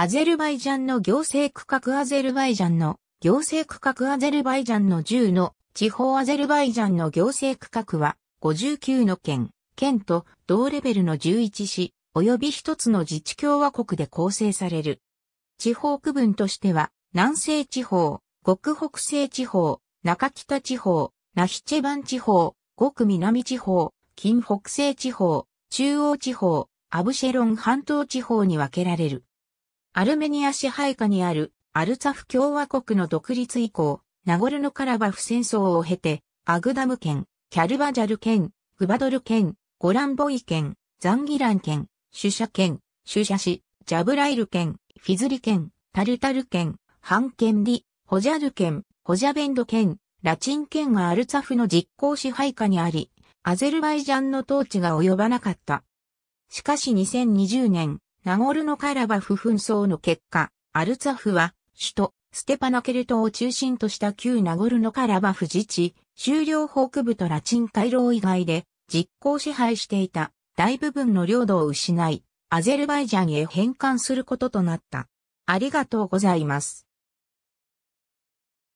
アゼルバイジャンの行政区画アゼルバイジャンの行政区画アゼルバイジャンの10の地方アゼルバイジャンの行政区画は59の県、県と同レベルの11市及び1つの自治共和国で構成される。地方区分としては南西地方、極北西地方、中北地方、ナヒチェバン地方、極南地方、近北西地方、中央地方、アブシェロン半島地方に分けられる。アルメニア支配下にあるアルツァフ共和国の独立以降、ナゴルノカラバフ戦争を経て、アグダム県、キャルバジャル県、グバドル県、ゴランボイ県、ザンギラン県、シュシャ県、シュシャ市、ジャブライル県、フィズリ県、タルタル県、ハンケンリ、ホジャル県、ホジャベンド県、ラチン県がアルツァフの実効支配下にあり、アゼルバイジャンの統治が及ばなかった。しかし2020年、ナゴルノカラバフ紛争の結果、アルツァフは、首都、ステパナケルトを中心とした旧ナゴルノカラバフ自治、終了北部とラチン回廊以外で、実効支配していた大部分の領土を失い、アゼルバイジャンへ返還することとなった。ありがとうございます。